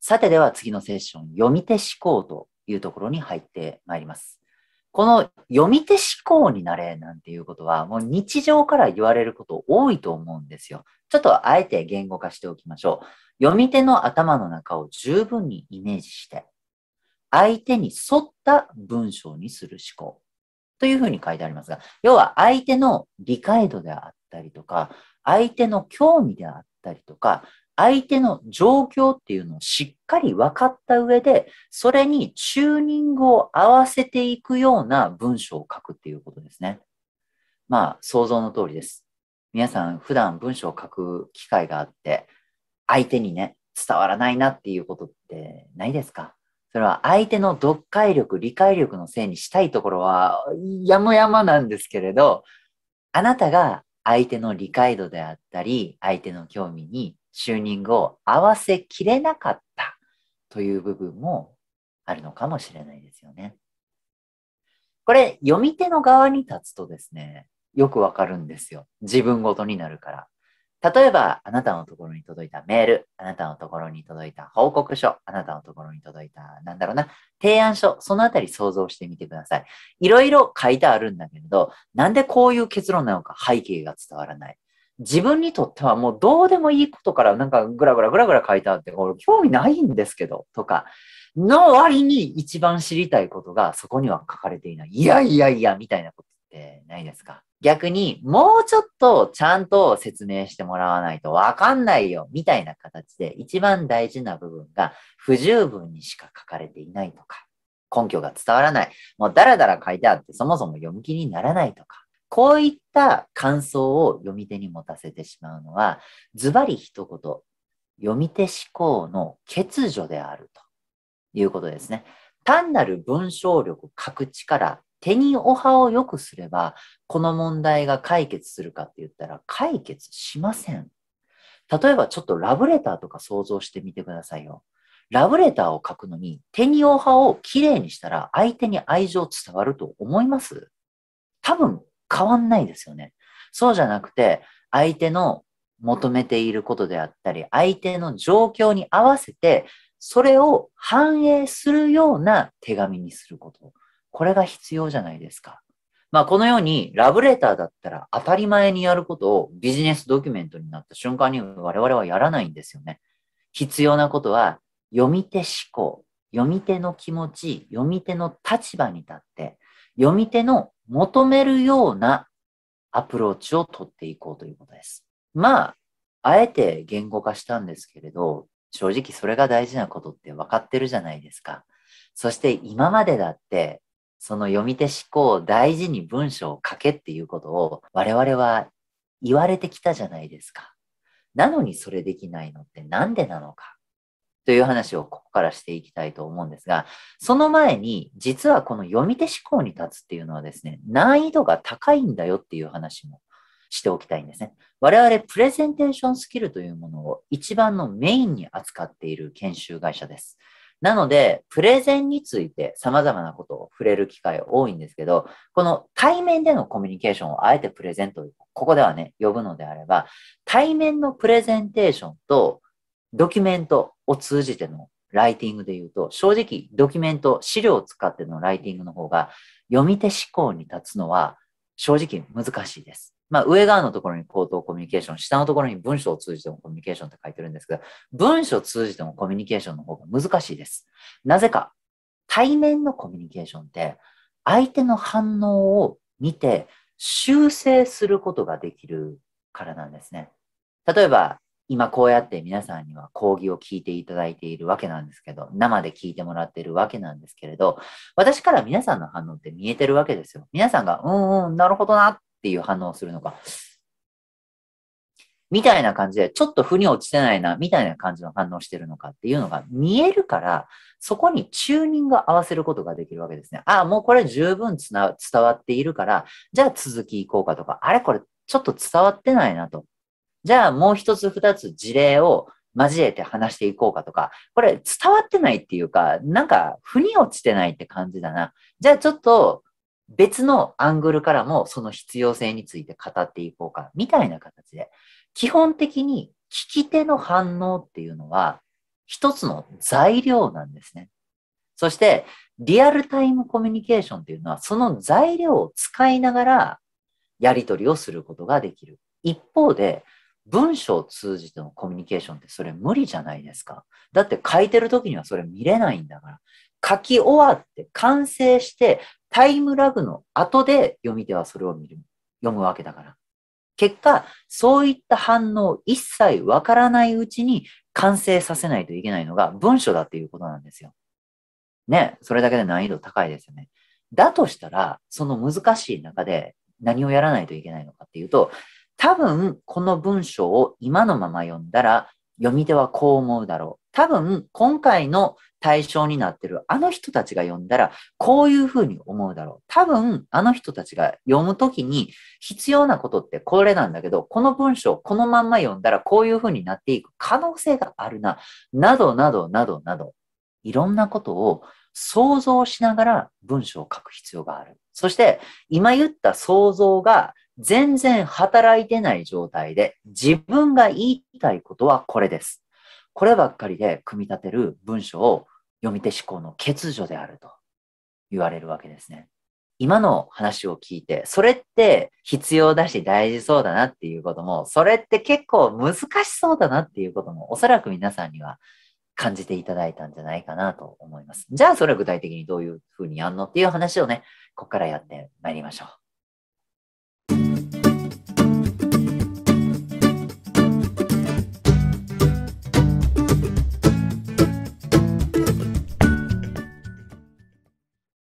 さてでは次のセッション、読み手思考というところに入ってまいります。この読み手思考になれなんていうことは、もう日常から言われること多いと思うんですよ。ちょっとあえて言語化しておきましょう。読み手の頭の中を十分にイメージして、相手に沿った文章にする思考というふうに書いてありますが、要は相手の理解度であったりとか、相手の興味であったりとか、相手の状況っていうのをしっかり分かった上で、それにチューニングを合わせていくような文章を書くっていうことですね。まあ、想像の通りです。皆さん、普段文章を書く機会があって、相手にね、伝わらないなっていうことってないですかそれは相手の読解力、理解力のせいにしたいところはやむやまなんですけれど、あなたが相手の理解度であったり、相手の興味にチューニングを合わせきれなかったという部分もあるのかもしれないですよね。これ、読み手の側に立つとですね、よくわかるんですよ。自分ごとになるから。例えば、あなたのところに届いたメール、あなたのところに届いた報告書、あなたのところに届いた、なんだろうな、提案書、そのあたり想像してみてください。いろいろ書いてあるんだけれど、なんでこういう結論なのか背景が伝わらない。自分にとってはもうどうでもいいことからなんかグラグラグラグラ書いてあって、俺興味ないんですけど、とか、の割に一番知りたいことがそこには書かれていない。いやいやいや、みたいなことってないですか逆に、もうちょっとちゃんと説明してもらわないとわかんないよ、みたいな形で一番大事な部分が不十分にしか書かれていないとか、根拠が伝わらない。もうダラダラ書いてあってそもそも読む気にならないとか、こういった感想を読み手に持たせてしまうのは、ズバリ一言、読み手思考の欠如であるということですね。単なる文章力、書く力、手にお葉を良くすれば、この問題が解決するかって言ったら解決しません。例えばちょっとラブレターとか想像してみてくださいよ。ラブレターを書くのに手にお葉をきれいにしたら相手に愛情伝わると思います多分変わんないですよね。そうじゃなくて、相手の求めていることであったり、相手の状況に合わせて、それを反映するような手紙にすること。これが必要じゃないですか。まあ、このようにラブレターだったら当たり前にやることをビジネスドキュメントになった瞬間に我々はやらないんですよね。必要なことは読み手思考、読み手の気持ち、読み手の立場に立って、読み手の求めるようなアプローチをとっていこうということです。まあ、あえて言語化したんですけれど、正直それが大事なことって分かってるじゃないですか。そして今までだって、その読み手思考を大事に文章を書けっていうことを我々は言われてきたじゃないですか。なのにそれできないのってなんでなのか。という話をここからしていきたいと思うんですが、その前に、実はこの読み手思考に立つっていうのはですね、難易度が高いんだよっていう話もしておきたいんですね。我々、プレゼンテーションスキルというものを一番のメインに扱っている研修会社です。なので、プレゼンについて様々なことを触れる機会多いんですけど、この対面でのコミュニケーションをあえてプレゼント、ここではね、呼ぶのであれば、対面のプレゼンテーションとドキュメントを通じてのライティングで言うと、正直ドキュメント、資料を使ってのライティングの方が読み手思考に立つのは正直難しいです。まあ、上側のところに口頭コミュニケーション、下のところに文章を通じてのコミュニケーションって書いてるんですけど、文章を通じてのコミュニケーションの方が難しいです。なぜか、対面のコミュニケーションって、相手の反応を見て修正することができるからなんですね。例えば、今こうやって皆さんには講義を聞いていただいているわけなんですけど、生で聞いてもらってるわけなんですけれど、私から皆さんの反応って見えてるわけですよ。皆さんが、うんうん、なるほどなっていう反応をするのか、みたいな感じで、ちょっと腑に落ちてないな、みたいな感じの反応してるのかっていうのが見えるから、そこにチューニングを合わせることができるわけですね。ああ、もうこれ十分伝わっているから、じゃあ続きいこうかとか、あれこれちょっと伝わってないなと。じゃあもう一つ二つ事例を交えて話していこうかとか、これ伝わってないっていうか、なんか腑に落ちてないって感じだな。じゃあちょっと別のアングルからもその必要性について語っていこうか、みたいな形で。基本的に聞き手の反応っていうのは一つの材料なんですね。そしてリアルタイムコミュニケーションっていうのはその材料を使いながらやり取りをすることができる。一方で文章を通じてのコミュニケーションってそれ無理じゃないですか。だって書いてる時にはそれ見れないんだから。書き終わって、完成して、タイムラグの後で読み手はそれを見る、読むわけだから。結果、そういった反応一切わからないうちに完成させないといけないのが文章だっていうことなんですよ。ね、それだけで難易度高いですよね。だとしたら、その難しい中で何をやらないといけないのかっていうと、多分、この文章を今のまま読んだら、読み手はこう思うだろう。多分、今回の対象になってるあの人たちが読んだら、こういうふうに思うだろう。多分、あの人たちが読むときに必要なことってこれなんだけど、この文章、このまんま読んだらこういうふうになっていく可能性があるな。などなどなどなど、いろんなことを想像しながら文章を書く必要がある。そして、今言った想像が全然働いてない状態で、自分が言いたいことはこれです。こればっかりで組み立てる文章を読み手思考の欠如であると言われるわけですね。今の話を聞いて、それって必要だし大事そうだなっていうことも、それって結構難しそうだなっていうことも、おそらく皆さんには感じていただいたんじゃないかなと思います。じゃあ、それは具体的にどういうふうにやんのっていう話をね、ここからやってまいりましょう。